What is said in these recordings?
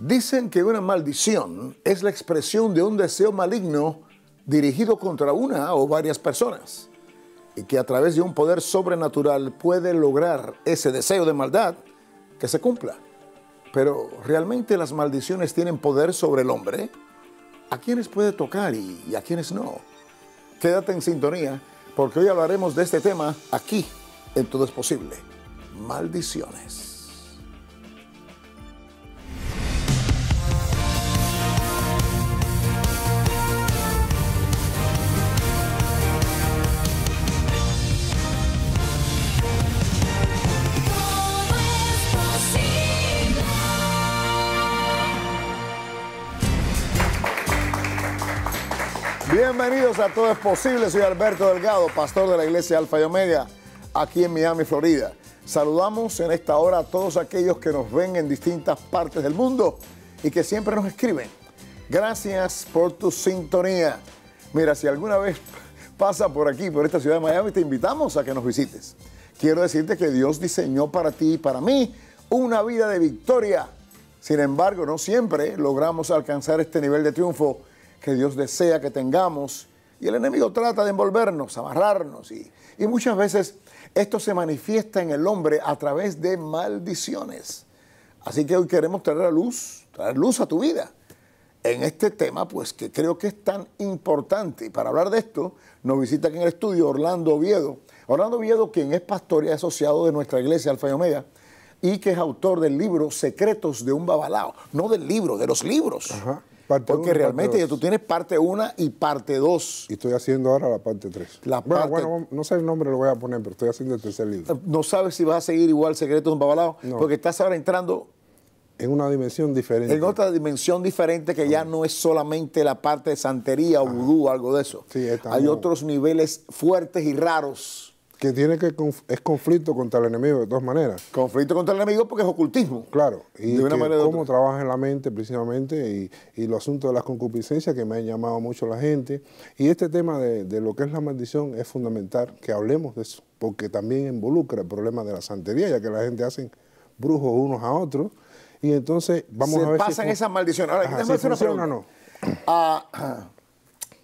Dicen que una maldición es la expresión de un deseo maligno dirigido contra una o varias personas y que a través de un poder sobrenatural puede lograr ese deseo de maldad que se cumpla. Pero ¿realmente las maldiciones tienen poder sobre el hombre? ¿A quiénes puede tocar y a quiénes no? Quédate en sintonía porque hoy hablaremos de este tema aquí en Todo es Posible. Maldiciones. Bienvenidos a Todo es Posible. Soy Alberto Delgado, pastor de la iglesia Alfa y Omega, aquí en Miami, Florida. Saludamos en esta hora a todos aquellos que nos ven en distintas partes del mundo y que siempre nos escriben. Gracias por tu sintonía. Mira, si alguna vez pasa por aquí, por esta ciudad de Miami, te invitamos a que nos visites. Quiero decirte que Dios diseñó para ti y para mí una vida de victoria. Sin embargo, no siempre logramos alcanzar este nivel de triunfo que Dios desea que tengamos. Y el enemigo trata de envolvernos, amarrarnos. Y, muchas veces esto se manifiesta en el hombre a través de maldiciones. Así que hoy queremos traer a luz, traer luz a tu vida en este tema, pues que creo que es tan importante. Y para hablar de esto, nos visita aquí en el estudio Orlando Oviedo. Orlando Oviedo, quien es pastor y asociado de nuestra iglesia Alfa y Omega, y que es autor del libro Secretos de un Babalao. No del libro, de los libros. Porque realmente tú tienes parte 1 y parte 2. Y estoy haciendo ahora la parte 3. Bueno, no sé el nombre, lo voy a poner, pero estoy haciendo el tercer libro. Eh, ¿No sabes si vas a seguir igual Secretos un Babalao? Porque estás ahora entrando... En una dimensión diferente. En otra dimensión diferente que ya no es solamente la parte de santería o vudú, algo de eso. Sí, Hay otros niveles fuertes y raros que tiene que es conflicto contra el enemigo de todas maneras. Conflicto contra el enemigo porque es ocultismo. Claro, y de cómo trabaja en la mente precisamente y, y lo asunto de las concupiscencias que me han llamado mucho la gente. Y este tema de, lo que es la maldición es fundamental que hablemos de eso, porque también involucra el problema de la santería, ya que la gente hace brujos unos a otros y entonces vamos a ver pasan esas maldiciones. Ahora, Ajá, hacer una pregunta. No. Ah, ah,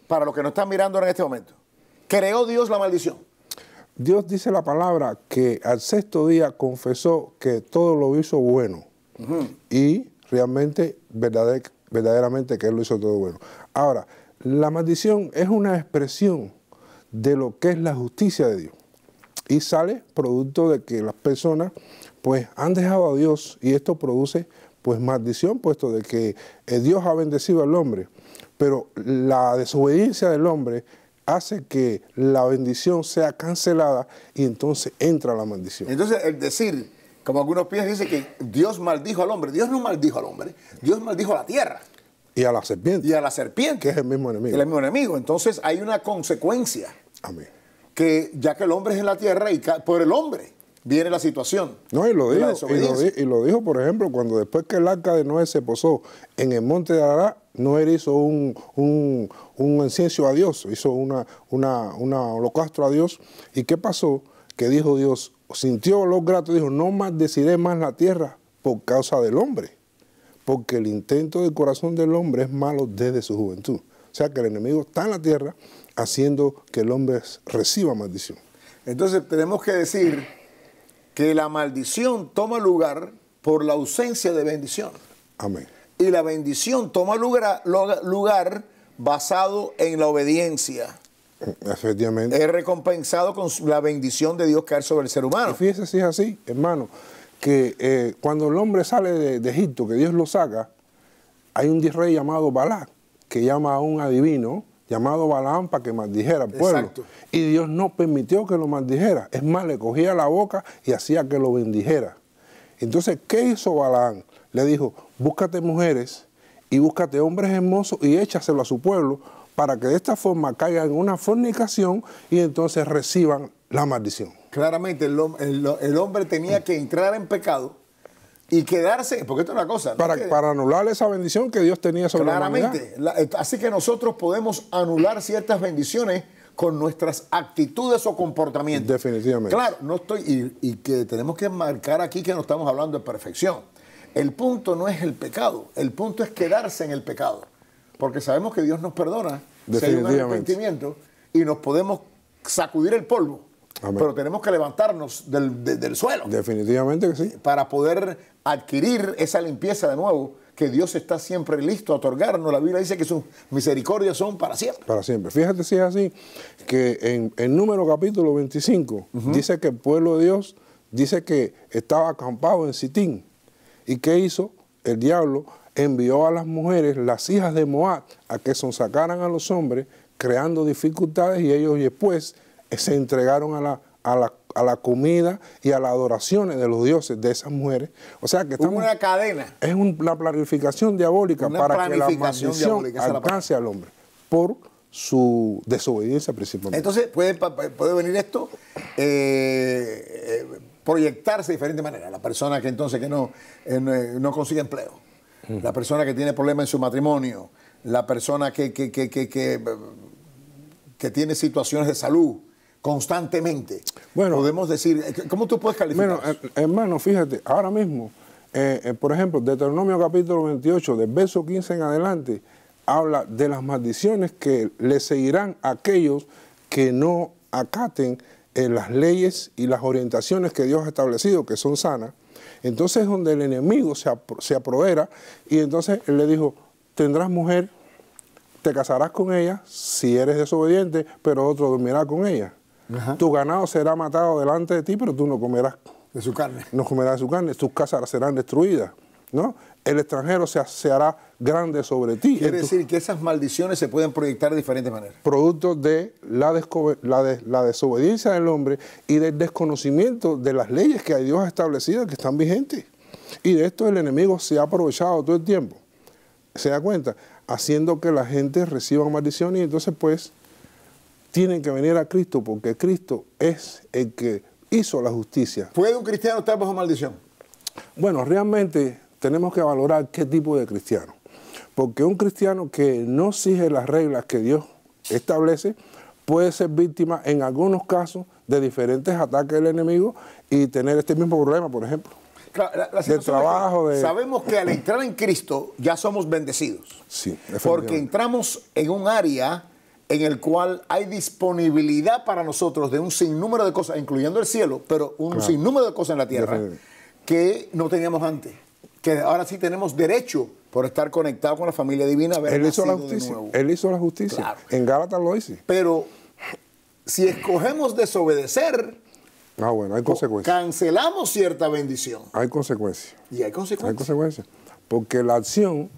para los que nos están mirando en este momento, ¿creó Dios la maldición? Dios dice la palabra que al sexto día confesó que todo lo hizo bueno y realmente, verdaderamente que Él lo hizo todo bueno. Ahora, la maldición es una expresión de lo que es la justicia de Dios y sale producto de que las personas pues han dejado a Dios y esto produce pues maldición puesto de que eh, Dios ha bendecido al hombre, pero la desobediencia del hombre hace que la bendición sea cancelada y entonces entra la maldición. Entonces, el decir, como algunos piensan, dice que Dios maldijo al hombre. Dios no maldijo al hombre, Dios maldijo a la tierra. Y a la serpiente. Y a la serpiente. Que es el mismo enemigo. El mismo enemigo. Entonces hay una consecuencia. Amén. Que ya que el hombre es en la tierra y por el hombre viene la situación. No, y lo, dijo, y lo, y lo dijo, por ejemplo, cuando después que el arca de Noé se posó en el monte de Arará, no él hizo un, un, a Dios, hizo una, una, holocastro a Dios. ¿Y qué pasó? Que dijo Dios, sintió lo grato, dijo, no maldeciré más la tierra por causa del hombre, porque el intento del corazón del hombre es malo desde su juventud. O sea que el enemigo está en la tierra haciendo que el hombre reciba maldición. Entonces tenemos que decir que la maldición toma lugar por la ausencia de bendición. Amén y la bendición toma lugar, lugar basado en la obediencia. Efectivamente. Es recompensado con la bendición de Dios caer sobre el ser humano. fíjese si es así, hermano, que eh, cuando el hombre sale de, Egipto, que Dios lo saca, hay un disrey llamado Balá, que llama a un adivino llamado Balaam para que maldijera al pueblo. Y Dios no permitió que lo maldijera. Es más, le cogía la boca y hacía que lo bendijera. Entonces, ¿qué hizo Balaam? le dijo, búscate mujeres y búscate hombres hermosos y échaselo a su pueblo para que de esta forma caigan en una fornicación y entonces reciban la maldición. Claramente el, hombre tenía que entrar en pecado y quedarse, porque esto es una cosa. Para, anular esa bendición que Dios tenía sobre la la Claramente. Eh, así que nosotros podemos anular ciertas bendiciones con nuestras actitudes o comportamientos. Definitivamente. Claro, no estoy. Y, y que tenemos que marcar aquí que no estamos hablando de perfección. El punto no es el pecado, el punto es quedarse en el pecado, porque sabemos que Dios nos perdona si hay arrepentimiento y nos podemos sacudir el polvo, pero tenemos que levantarnos del, del suelo. Definitivamente que sí. Para poder adquirir esa limpieza de nuevo que Dios está siempre listo a otorgarnos. La Biblia dice que sus misericordias son para siempre. Para siempre. Fíjate si es así, que en, en número capítulo 25 dice que el pueblo de Dios dice que estaba acampado en Sitín. ¿Y qué hizo? El diablo envió a las mujeres, las hijas de Moab, a que sonsacaran a los hombres, creando dificultades y ellos después se entregaron a la, a la, comida y a las adoraciones de los dioses de esas mujeres. O sea que estamos... Una cadena. Es una planificación diabólica para que la maldición alcance al hombre por su desobediencia principalmente. Entonces, puede, puede venir esto eh, eh proyectarse de diferente manera. La persona que entonces que no, eh, eh, no consigue empleo, mm. la persona que tiene problemas en su matrimonio, la persona que, que, tiene situaciones de salud constantemente. Bueno, podemos decir, eh, ¿cómo tú puedes calificar? Bueno, hermano, fíjate, ahora mismo, por ejemplo, Deuteronomio capítulo 28, del verso 15 en adelante, habla de las maldiciones que le seguirán a aquellos que no acaten en las leyes y las orientaciones que Dios ha establecido, que son sanas, entonces es donde el enemigo se, aprovera y entonces él le dijo, tendrás mujer, te casarás con ella si eres desobediente, pero otro dormirá con ella. Tu ganado será matado delante de ti, pero tú no comerás. De su carne. No comerás de su carne, tus casas serán destruidas. ¿no? el extranjero se, hará grande sobre ti. Quiere decir que esas maldiciones se pueden proyectar de diferentes maneras. Producto de la, desobediencia del hombre y del desconocimiento de las leyes que Dios ha establecido que están vigentes. Y de esto el enemigo se ha aprovechado todo el tiempo. Se da cuenta, haciendo que la gente reciba maldiciones y entonces pues tienen que venir a Cristo porque Cristo es el que hizo la justicia. ¿Puede un cristiano estar bajo maldición? Bueno, realmente tenemos que valorar qué tipo de cristiano. Porque un cristiano que no sigue las reglas que Dios establece puede ser víctima en algunos casos de diferentes ataques del enemigo y tener este mismo problema, por ejemplo. trabajo, Sabemos que al entrar en Cristo ya somos bendecidos. Sí, porque entramos en un área en el cual hay disponibilidad para nosotros de un sinnúmero de cosas, incluyendo el cielo, pero un sinnúmero de cosas en la tierra que no teníamos antes que ahora sí tenemos derecho por estar conectado con la familia divina. Haber él hizo la justicia. Él hizo la justicia. En Gálatas lo hizo Pero si escogemos desobedecer, ah, cancelamos cierta bendición. Hay consecuencias. Y hay consecuencias. Hay consecuencias. Porque la acción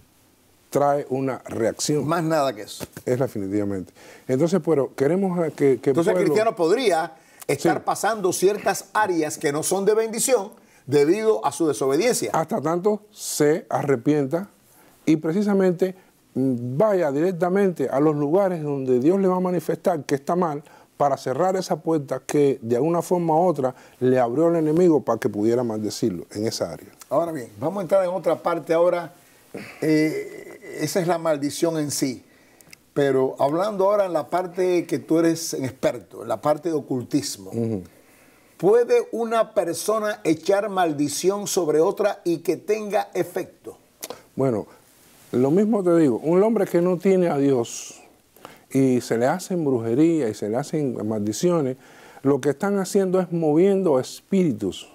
trae una reacción. Más nada que eso. Es definitivamente. Entonces, pero queremos que... que Entonces el cristiano podría estar pasando ciertas áreas que no son de bendición debido a su desobediencia. Hasta tanto se arrepienta y precisamente mm, vaya directamente a los lugares donde Dios le va a manifestar que está mal para cerrar esa puerta que de alguna forma u otra le abrió el enemigo para que pudiera maldecirlo en esa área. Ahora bien, vamos a entrar en otra parte ahora. Eh, esa es la maldición en sí. Pero hablando ahora en la parte que tú eres experto, en la parte de ocultismo. ¿Puede una persona echar maldición sobre otra y que tenga efecto? Bueno, lo mismo te digo, un hombre que no tiene a Dios y se le hacen brujería y se le hacen maldiciones, lo que están haciendo es moviendo espíritus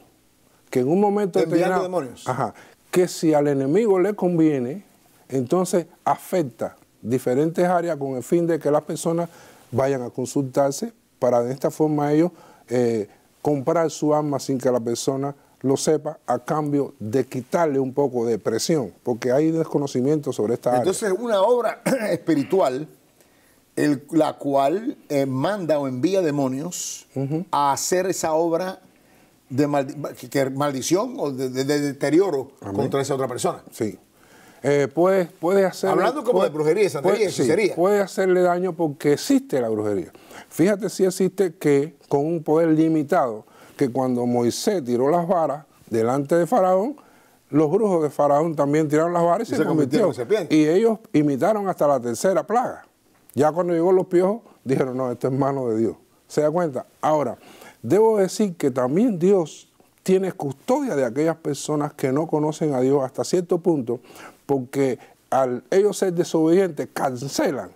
que en un momento determinado, demonios. Ajá, que si al enemigo le conviene, entonces afecta diferentes áreas con el fin de que las personas vayan a consultarse para de esta forma ellos eh, comprar su alma sin que la persona lo sepa a cambio de quitarle un poco de presión, porque hay desconocimiento sobre esta Entonces, área. Entonces, una obra espiritual, la cual eh, manda o envía demonios a hacer esa obra de maldición o de, deterioro contra esa otra persona. Sí. Eh, puede, Hablando como de brujería, puede, hacerle daño porque existe la brujería. Fíjate si existe que con un poder limitado, que cuando Moisés tiró las varas delante de Faraón, los brujos de Faraón también tiraron las varas y, se, convirtieron. y ellos imitaron hasta la tercera plaga. Ya cuando llegó los piojos, dijeron, no, esto es mano de Dios. ¿Se da cuenta? Ahora, debo decir que también Dios tienes custodia de aquellas personas que no conocen a Dios hasta cierto punto, porque al ellos ser desobedientes cancelan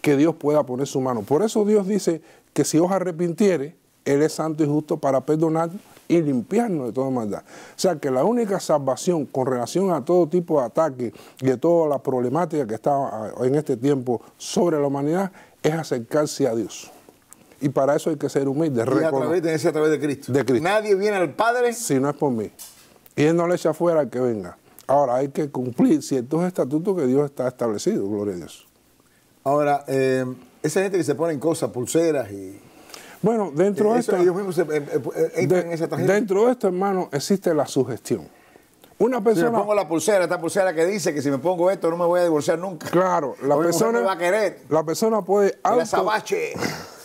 que Dios pueda poner su mano. Por eso Dios dice que si os arrepintiere, Él es santo y justo para perdonar y limpiarnos de toda maldad. O sea que la única salvación con relación a todo tipo de ataque y de toda la problemática que está en este tiempo sobre la humanidad es acercarse a Dios. Y para eso hay que ser humilde. Y a través, de a través de Cristo. Nadie viene al Padre si no es por mí. Y Él no le echa afuera al que venga. Ahora hay que cumplir ciertos estatutos que Dios está establecido, gloria a Dios. Ahora, eh, esa gente que se pone en cosas, pulseras y. Bueno, dentro de esto. dentro de esto, hermano, existe la sugestión. Una persona. Yo me pongo la pulsera, esta pulsera que dice que si me pongo esto no me voy a divorciar nunca. Claro, la persona. Va a querer. La persona puede. Auto,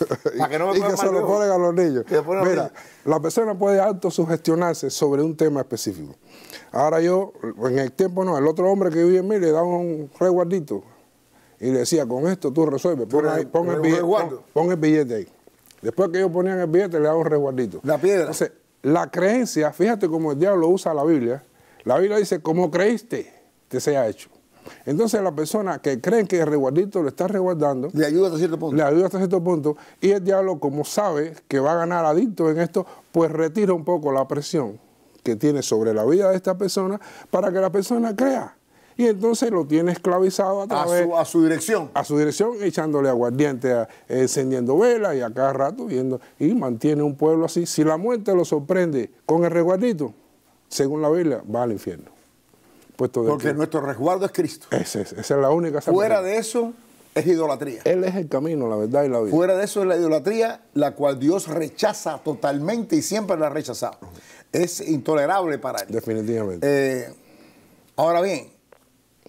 y que se lo ponen a los niños. la persona puede autosugestionarse sobre un tema específico. Ahora yo, en el tiempo no, el otro hombre que vive en mí le daba un resguardito y le decía, con esto tú resuelves, pon, el billete, ahí. Después que ellos ponían el billete, le daba un resguardito. La piedra. Entonces, la creencia, fíjate cómo el diablo usa la Biblia. La Biblia dice, como creíste, te sea hecho. Entonces la persona que cree que el resguardito lo está resguardando, le ayuda hasta cierto punto. y el diablo, como sabe que va a ganar adicto en esto, pues retira un poco la presión que tiene sobre la vida de esta persona para que la persona crea y entonces lo tiene esclavizado a través... su, dirección. A su dirección, echándole aguardiente, encendiendo velas y a cada rato viendo... Y mantiene un pueblo así. Si la muerte lo sorprende con el resguardito, según la Biblia, va al infierno. Porque nuestro resguardo es Cristo. esa es la única Fuera de eso es idolatría. Él es el camino, la verdad y la vida. Fuera de eso es la idolatría, la cual Dios rechaza totalmente y siempre la ha rechazado. Es intolerable para él. Definitivamente. Eh, ahora bien,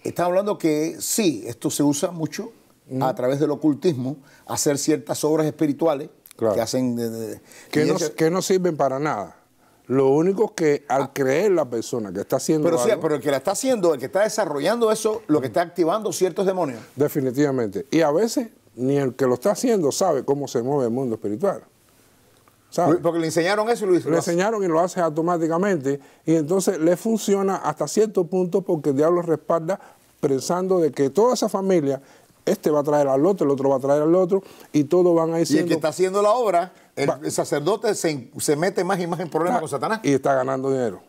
está hablando que sí, esto se usa mucho a través del ocultismo, hacer ciertas obras espirituales que hacen... que no sirven para nada. Lo único que al creer la persona que está haciendo pero, sí, pero el que la está haciendo, el que está desarrollando eso, lo que está activando ciertos demonios. Definitivamente. Y a veces ni el que lo está haciendo sabe cómo se mueve el mundo espiritual. Porque le enseñaron eso y lo hizo. Le enseñaron y lo hace automáticamente. Y entonces le funciona hasta cierto punto porque el diablo respalda pensando de que toda esa familia, este va a traer al otro, el otro va a traer al otro, y todos van a ir siendo... Y el que está haciendo la obra el, sacerdote se, mete más y más en problemas con Satanás. Y está ganando dinero.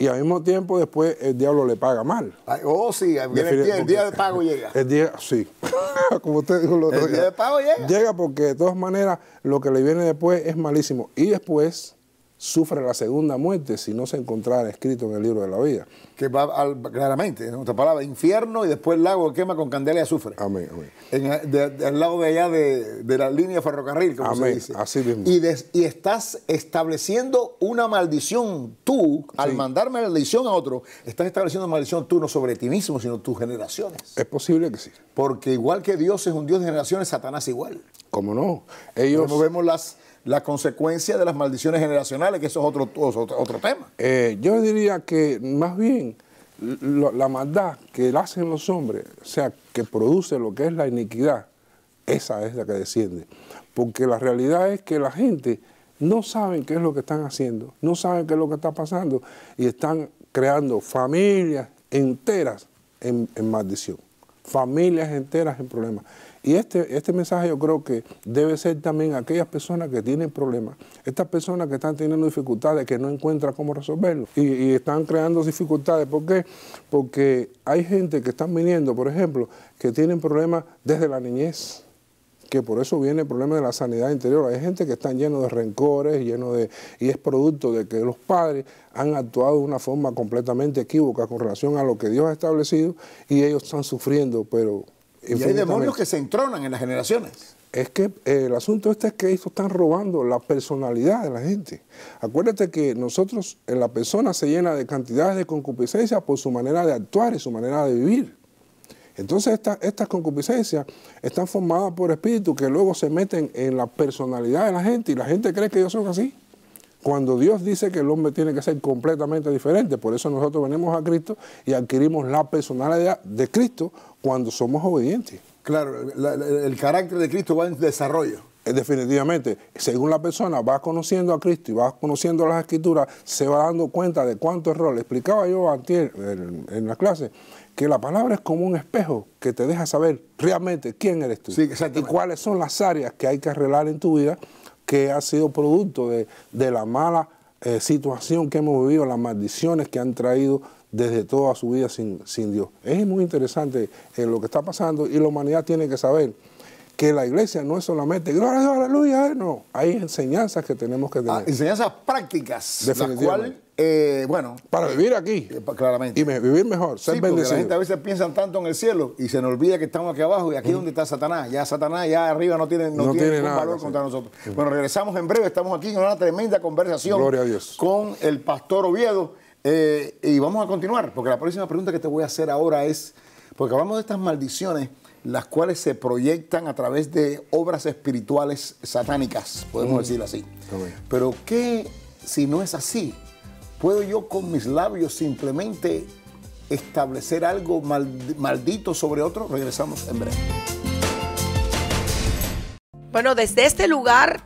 Y al mismo tiempo después el diablo le paga mal. oh, sí, el, día, de pago llega. El día, sí. Como usted dijo lo otro El día de pago llega. Llega porque de todas maneras lo que le viene después es malísimo. Y después sufre la segunda muerte si no se encontrara escrito en el libro de la vida. Que va claramente, en otra palabra, infierno y después el lago quema con candela y azufre. Amén, amén. al lado de allá de, la línea ferrocarril, como Y, estás estableciendo una maldición tú, al mandar maldición a otro, estás estableciendo una maldición tú no sobre ti mismo, sino tus generaciones. Es posible que sí. Porque igual que Dios es un Dios de generaciones, Satanás igual. ¿Cómo no? Ellos... No vemos las, la consecuencia de las maldiciones generacionales, que eso es otro, otro, tema. Eh, yo diría que más bien la maldad que hacen los hombres, o sea, que produce lo que es la iniquidad, esa es la que desciende. Porque la realidad es que la gente no sabe qué es lo que están haciendo, no saben qué es lo que está pasando y están creando familias enteras en maldición, familias enteras en problemas. Y este, este mensaje yo creo que debe ser también a aquellas personas que tienen problemas, estas personas que están teniendo dificultades, que no encuentran cómo resolverlo y, están creando dificultades. ¿Por qué? Porque hay gente que están viniendo, por ejemplo, que tienen problemas desde la niñez que por eso viene el problema de la sanidad interior. Hay gente que está lleno de rencores, lleno de y es producto de que los padres han actuado de una forma completamente equívoca con relación a lo que Dios ha establecido y ellos están sufriendo, pero y hay demonios que se entronan en las generaciones. Es que eh, el asunto este es que ellos están robando la personalidad de la gente. Acuérdate que nosotros, en eh, la persona se llena de cantidades de concupiscencia por su manera de actuar y su manera de vivir. Entonces estas concupiscencias están formadas por espíritus que luego se meten en la personalidad de la gente y la gente cree que ellos son así cuando Dios dice que el hombre tiene que ser completamente diferente. Por eso nosotros venimos a Cristo y adquirimos la personalidad de Cristo cuando somos obedientes. Claro, el carácter de Cristo va en desarrollo. Eh, definitivamente, según la persona va conociendo a Cristo y va conociendo las escrituras, se va dando cuenta de cuánto error. Le explicaba yo antes en, la clase que la palabra es como un espejo que te deja saber realmente quién eres tú sí, y cuáles son las áreas que hay que arreglar en tu vida que ha sido producto de, la mala eh, situación que hemos vivido, las maldiciones que han traído desde toda su vida sin, sin Dios. Es muy interesante eh, lo que está pasando y la humanidad tiene que saber que la iglesia no es solamente gloria, aleluya, no. Hay enseñanzas que tenemos que tener. Ah, enseñanzas prácticas, las cuales eh, bueno. Para eh, vivir aquí. Eh, claramente. Y vivir mejor, La gente a veces piensan tanto en el cielo y se nos olvida que estamos aquí abajo y aquí es donde está Satanás. Ya Satanás, ya arriba no tiene, no, valor contra nosotros. Bueno, regresamos en breve. Estamos aquí en una tremenda conversación con el pastor Oviedo. y vamos a continuar, porque la próxima pregunta que te voy a hacer ahora es, porque hablamos de estas maldiciones, las cuales se proyectan a través de obras espirituales satánicas, podemos mm. decirlo así. Pero ¿qué si no es así? ¿Puedo yo con mis labios simplemente establecer algo maldito sobre otro? Regresamos en breve. Bueno, desde este lugar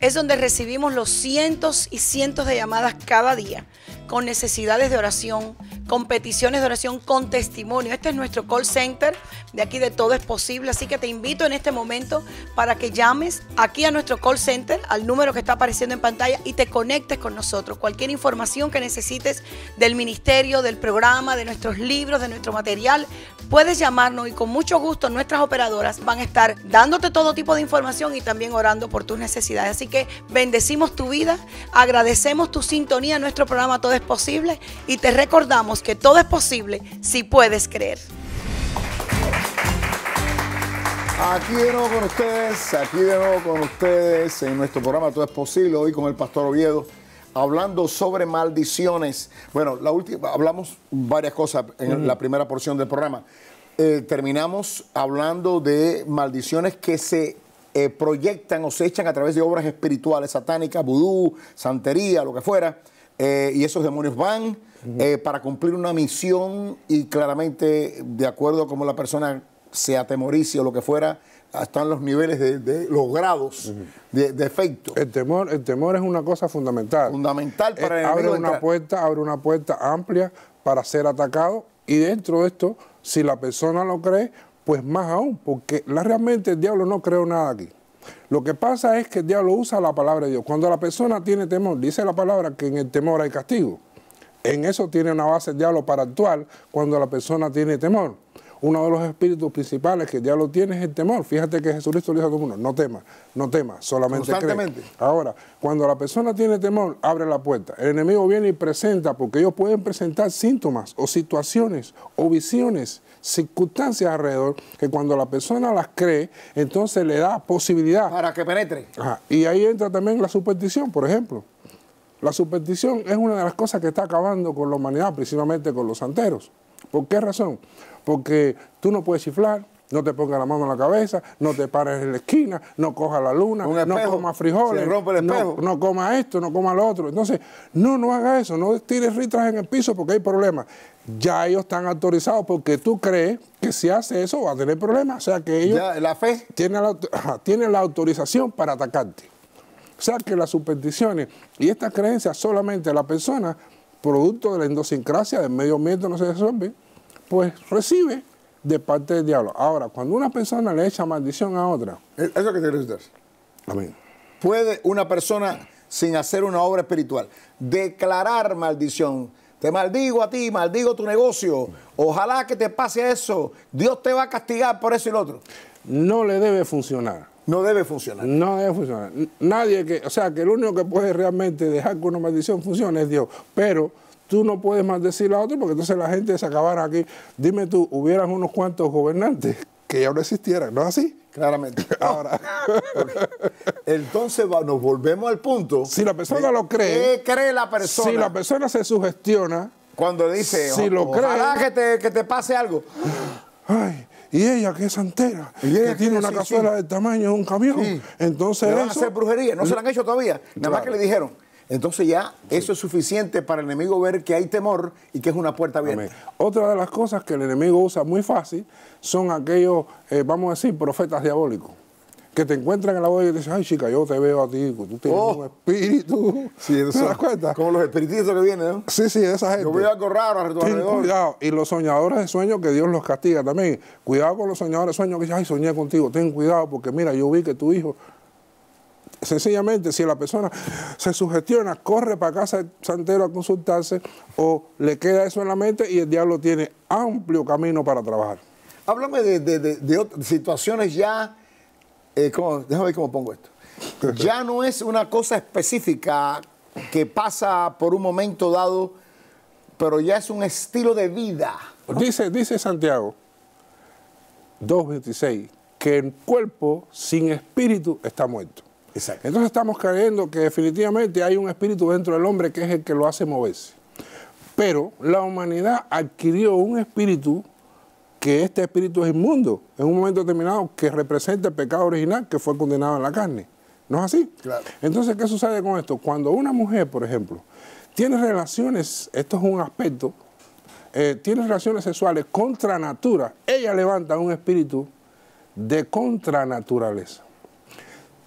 es donde recibimos los cientos y cientos de llamadas cada día, con necesidades de oración, competiciones de oración, con testimonio. Este es nuestro call center, de aquí de todo es posible, así que te invito en este momento para que llames aquí a nuestro call center, al número que está apareciendo en pantalla y te conectes con nosotros. Cualquier información que necesites del ministerio, del programa, de nuestros libros, de nuestro material, puedes llamarnos y con mucho gusto nuestras operadoras van a estar dándote todo tipo de información y también orando por tus necesidades. Así que bendecimos tu vida, agradecemos tu sintonía, nuestro programa Todo es Posible y te recordamos que todo es posible si puedes creer. Aquí de nuevo con ustedes, aquí de nuevo con ustedes en nuestro programa Todo es Posible, hoy con el Pastor Oviedo, hablando sobre maldiciones. Bueno, la última, hablamos varias cosas en la primera porción del programa. Eh, terminamos hablando de maldiciones que se eh, proyectan o se echan a través de obras espirituales, satánicas, vudú, santería, lo que fuera, eh, y esos demonios van eh, para cumplir una misión y claramente, de acuerdo a cómo la persona se atemorice o lo que fuera, están los niveles de, los grados de, efecto. El temor, el temor es una cosa fundamental. Fundamental para el eh, una puerta, abre una puerta amplia para ser atacado y dentro de esto, si la persona lo cree, pues más aún, porque realmente el diablo no creó nada aquí. Lo que pasa es que el diablo usa la palabra de Dios. Cuando la persona tiene temor, dice la palabra que en el temor hay castigo. En eso tiene una base el diablo para actuar cuando la persona tiene temor. Uno de los espíritus principales que el diablo tiene es el temor. Fíjate que Jesucristo le dijo a todo mundo, no temas, no temas, solamente Constantemente. Ahora, cuando la persona tiene temor, abre la puerta. El enemigo viene y presenta, porque ellos pueden presentar síntomas o situaciones o visiones, circunstancias alrededor, que cuando la persona las cree, entonces le da posibilidad. Para que penetre. Y ahí entra también la superstición, por ejemplo. La superstición es una de las cosas que está acabando con la humanidad, principalmente con los santeros. ¿Por qué razón? Porque tú no puedes chiflar, no te pongas la mano en la cabeza, no te pares en la esquina, no cojas la luna, no comas frijoles, no, no comas esto, no comas lo otro. Entonces, no, no hagas eso, no tires ritras en el piso porque hay problemas. Ya ellos están autorizados porque tú crees que si hace eso va a tener problemas. O sea que ellos la fe. tienen la autorización para atacarte sea que las supersticiones y estas creencias solamente la persona, producto de la endosincrasia, del medio ambiente, no se zombie pues recibe de parte del diablo. Ahora, cuando una persona le echa maldición a otra. Eso que quiere decir. Amén. Puede una persona, sin hacer una obra espiritual, declarar maldición. Te maldigo a ti, maldigo tu negocio. Ojalá que te pase eso. Dios te va a castigar por eso y lo otro. No le debe funcionar. No debe funcionar. No debe funcionar. Nadie que, o sea, que el único que puede realmente dejar que una maldición funcione es Dios. Pero tú no puedes maldecir a otro porque entonces la gente se acabará aquí. Dime tú, hubieran unos cuantos gobernantes que ya no existieran, ¿no es así? Claramente. Ahora. Entonces nos volvemos al punto. Si la persona lo cree. ¿Qué cree la persona? Si la persona se sugestiona. Cuando dice, si lo ojalá cree, que, te, que te pase algo. Ay, y ella que es santera, ¿Y ella que tiene una cazuela del tamaño de un camión. Entonces le van eso... a hacer brujería, no se la han hecho todavía, nada más que le dijeron. Entonces ya eso es suficiente para el enemigo ver que hay temor y que es una puerta abierta. Otra de las cosas que el enemigo usa muy fácil son aquellos, eh, vamos a decir, profetas diabólicos que te encuentran en la boda y te dicen, ay chica, yo te veo a ti, pues, tú tienes oh. un espíritu. ¿Te das cuenta? Como los espiritistas que vienen, ¿no? Sí, sí, esa gente. Yo veo algo raro a alrededor. cuidado. Y los soñadores de sueños, que Dios los castiga también. Cuidado con los soñadores de sueños que dicen, ay, soñé contigo. Ten cuidado porque mira, yo vi que tu hijo... Sencillamente, si la persona se sugestiona, corre para casa del santero a consultarse o le queda eso en la mente y el diablo tiene amplio camino para trabajar. Háblame de situaciones ya eh, déjame ver cómo pongo esto. Ya no es una cosa específica que pasa por un momento dado, pero ya es un estilo de vida. Dice, dice Santiago 2.26 que el cuerpo sin espíritu está muerto. Exacto. Entonces estamos creyendo que definitivamente hay un espíritu dentro del hombre que es el que lo hace moverse. Pero la humanidad adquirió un espíritu que este espíritu es inmundo, en un momento determinado, que representa el pecado original que fue condenado en la carne. ¿No es así? Entonces, ¿qué sucede con esto? Cuando una mujer, por ejemplo, tiene relaciones, esto es un aspecto, eh, tiene relaciones sexuales contra natura, ella levanta un espíritu de contra naturaleza.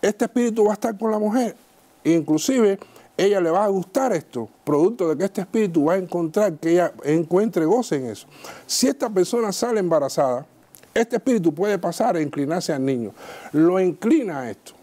Este espíritu va a estar con la mujer, inclusive ella le va a gustar esto, producto de que este espíritu va a encontrar que ella encuentre goce en eso. Si esta persona sale embarazada, este espíritu puede pasar a inclinarse al niño. Lo inclina a esto.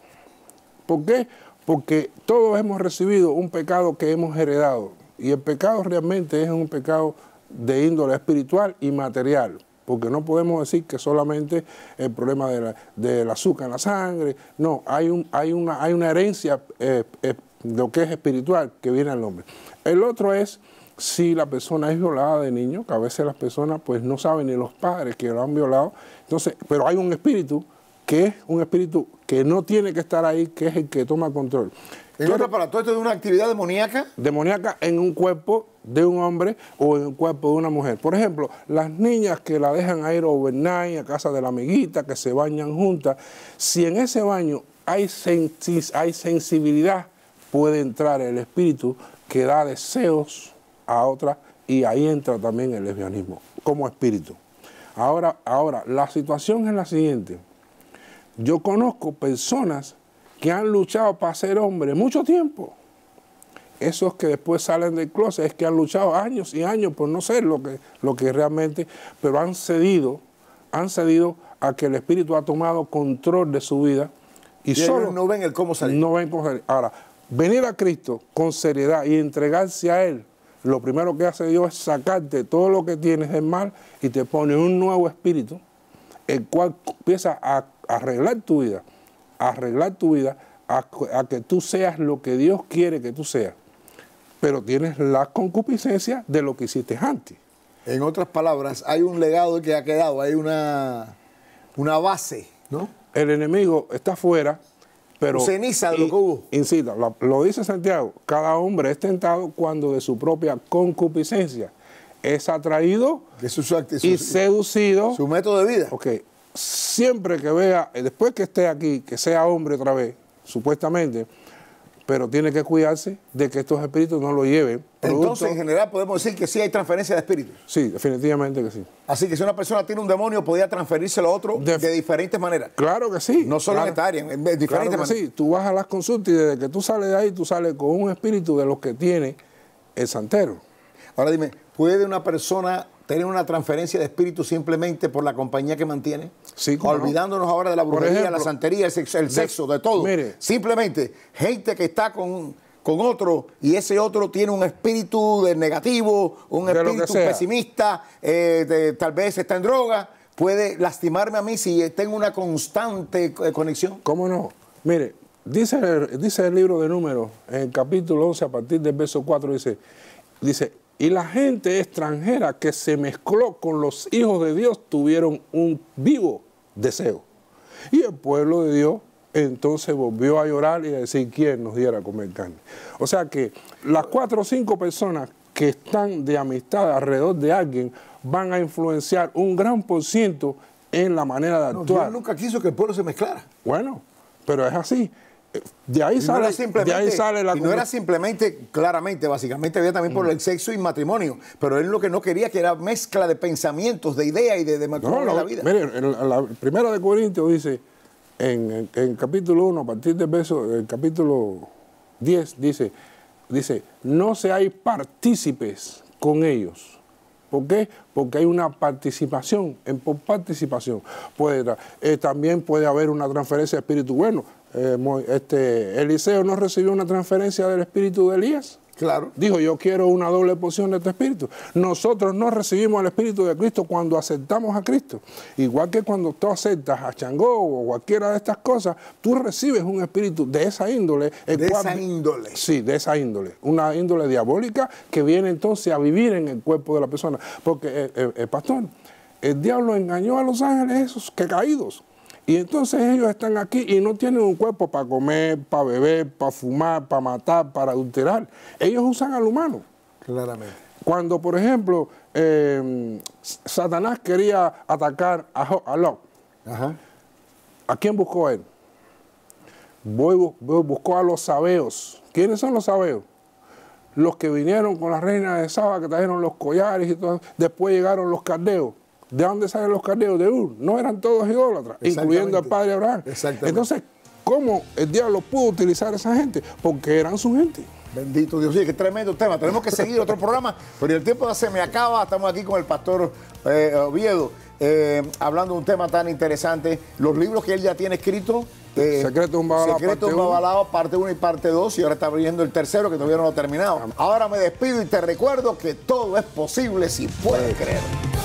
¿Por qué? Porque todos hemos recibido un pecado que hemos heredado. Y el pecado realmente es un pecado de índole espiritual y material. Porque no podemos decir que solamente el problema del azúcar en la sangre. No, hay, un, hay, una, hay una herencia espiritual. Eh, eh, lo que es espiritual que viene al hombre. El otro es si la persona es violada de niño, que a veces las personas pues no saben ni los padres que lo han violado, entonces, pero hay un espíritu que es un espíritu que no tiene que estar ahí, que es el que toma control. ¿Y otro para todo esto de una actividad demoníaca? Demoníaca en un cuerpo de un hombre o en el cuerpo de una mujer. Por ejemplo, las niñas que la dejan a ir overnight a casa de la amiguita, que se bañan juntas, si en ese baño hay, hay sensibilidad puede entrar el espíritu que da deseos a otras y ahí entra también el lesbianismo como espíritu. Ahora, ahora, la situación es la siguiente. Yo conozco personas que han luchado para ser hombres mucho tiempo. Esos que después salen del closet es que han luchado años y años por no ser lo que, lo que realmente, pero han cedido, han cedido a que el espíritu ha tomado control de su vida y, solo no ven el cómo salir. No ven cómo salir. Ahora, venir a Cristo con seriedad y entregarse a Él, lo primero que hace Dios es sacarte todo lo que tienes del mal y te pone un nuevo espíritu, el cual empieza a arreglar tu vida, a arreglar tu vida, a, que tú seas lo que Dios quiere que tú seas. Pero tienes la concupiscencia de lo que hiciste antes. En otras palabras, hay un legado que ha quedado, hay una, una base, ¿no? El enemigo está fuera pero, Ceniza de lo que Incita, lo, dice Santiago, cada hombre es tentado cuando de su propia concupiscencia es atraído y seducido. Su método de vida. Ok, siempre que vea, después que esté aquí, que sea hombre otra vez, supuestamente, pero tiene que cuidarse de que estos espíritus no lo lleven. Entonces, en general, podemos decir que sí hay transferencia de espíritus. Sí, definitivamente que sí. Así que si una persona tiene un demonio, podía transferírselo a otro de, diferentes maneras. Claro que sí. No solo claro. en diferentes maneras. Sí, tú vas a las consultas y desde que tú sales de ahí, tú sales con un espíritu de los que tiene el santero. Ahora dime, ¿puede una persona tienen una transferencia de espíritu simplemente por la compañía que mantiene? Sí, Olvidándonos ahora de la brujería, la santería, el, sexo, de, todo. simplemente gente que está con, otro y ese otro tiene un espíritu negativo, un espíritu pesimista, eh, tal vez está en droga, puede lastimarme a mí si tengo una constante eh, conexión. ¿Cómo no? Mire, dice, dice el libro de números, en el capítulo 11, a partir del verso 4, dice, dice y la gente extranjera que se mezcló con los hijos de Dios tuvieron un vivo deseo. Y el pueblo de Dios entonces volvió a llorar y a decir quién nos diera a comer carne. O sea que las cuatro o cinco personas que están de amistad alrededor de alguien van a influenciar un gran por ciento en la manera de actuar. Dios nunca quiso que el pueblo se mezclara. Bueno, pero es así de ahí, sale, no sale la... Y no era simplemente, claramente, básicamente había también por el mm. sexo y matrimonio, pero él lo que no quería que era mezcla de pensamientos, de ideas y de, matrimonio de la vida. Mire, en la primera de Corintios dice, en, el capítulo 1, a partir del verso, el capítulo 10, dice, dice, no hay partícipes con ellos. ¿Por qué? Porque hay una participación, en por participación. Puede, eh, también puede haber una transferencia de espíritu bueno eh, este, Eliseo no recibió una transferencia del espíritu de Elías. Claro. Dijo, yo quiero una doble porción de este espíritu. Nosotros no recibimos el espíritu de Cristo cuando aceptamos a Cristo. Igual que cuando tú aceptas a Changó o cualquiera de estas cosas, tú recibes un espíritu de esa índole. de esa índole. Sí, de esa índole. Una índole diabólica que viene entonces a vivir en el cuerpo de la persona. Porque, el eh, eh, pastor, el diablo engañó a los ángeles esos que caídos y entonces ellos están aquí y no tienen un cuerpo para comer, para beber, para fumar, para matar, para adulterar. Ellos usan al humano. Claramente. Cuando, por ejemplo, em, Satanás quería atacar a, a Lot, ¿a quién buscó él? buscó a los sabeos. ¿Quiénes son los sabeos? Los que vinieron con la reina de Saba, que trajeron los collares y todo. Después llegaron los caldeos ¿De dónde salen los carneos de Ur? No eran todos idólatras, incluyendo al padre Abraham. Exactamente. Entonces, ¿cómo el diablo pudo utilizar a esa gente? Porque eran su gente. Bendito Dios, sí, qué tremendo tema. Tenemos que seguir otro programa, pero el tiempo se me acaba. Estamos aquí con el pastor eh, Oviedo, eh, hablando de un tema tan interesante. Los libros que él ya tiene escrito eh, Secreto un parte, un parte 1 y parte 2 y ahora está abriendo el tercero que todavía no lo ha terminado. Ahora me despido y te recuerdo que todo es posible si puedes creer.